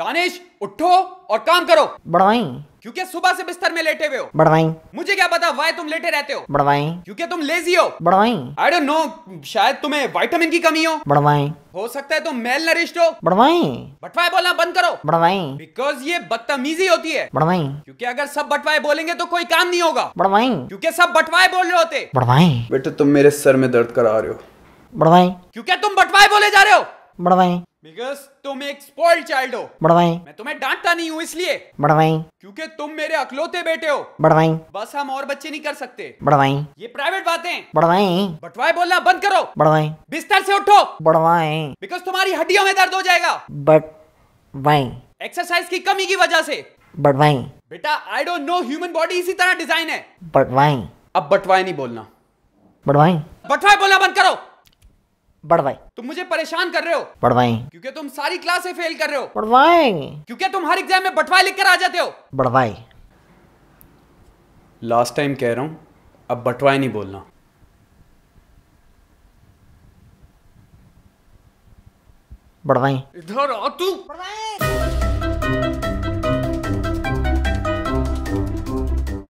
दानिश उठो और काम करो बढ़वाई क्योंकि सुबह से बिस्तर में लेटे हुए हो बढ़वाई मुझे क्या पता वाय तुम लेटे रहते हो बढ़वाई क्योंकि तुम लेजी हो बढ़वाई आई डोंट नो शायद तुम्हें विटामिन की कमी हो बढ़वाई हो सकता है तुम मेल नरिश्ड हो बढ़वाई बटवाए बोलना बंद करो बढ़वाई बिकॉज ये बदतमीजी होती है बढ़वाई क्योंकि अगर सब बटवाए बोलेंगे तो कोई काम नहीं होगा बढ़वाई क्योंकि सब बटवाए बोल रहे होते बढ़वाई बेटे तुम मेरे सर में दर्द करा रहे हो बढ़वाई क्योंकि तुम बटवाए बोले जा रहे हो बढ़वाई बिकॉज तुम एक स्पॉइल चाइल्ड हो बड़वाई मैं तुम्हें डांटता नहीं हूँ इसलिए बड़वाई क्योंकि तुम मेरे अकलौते बेटे हो बड़वाई बस हम और बच्चे नहीं कर सकते बड़वाई ये प्राइवेट बातें बड़वाई बटवाई बोलना बंद करो बड़वाई बिस्तर से उठो बड़वाई बिकॉज तुम्हारी हड्डियों में दर्द हो जाएगा बट वाई एक्सरसाइज की कमी की वजह से बटवाई बेटा I don't know human body इसी तरह डिजाइन है बटवाई अब बटवाई नहीं बोलना बटवाई बटवाई बोलना बंद करो बढ़वाएं तुम मुझे परेशान कर रहे हो बढ़वाएं क्योंकि तुम सारी क्लासे फेल कर रहे हो बढ़वाएंगे क्योंकि तुम हर एग्जाम में बटवा लिख कर आ जाते हो बढ़वाएं लास्ट टाइम कह रहा हूं अब बटवाए नहीं बोलना बढ़वाएं इधर आ तू बढ़वाएं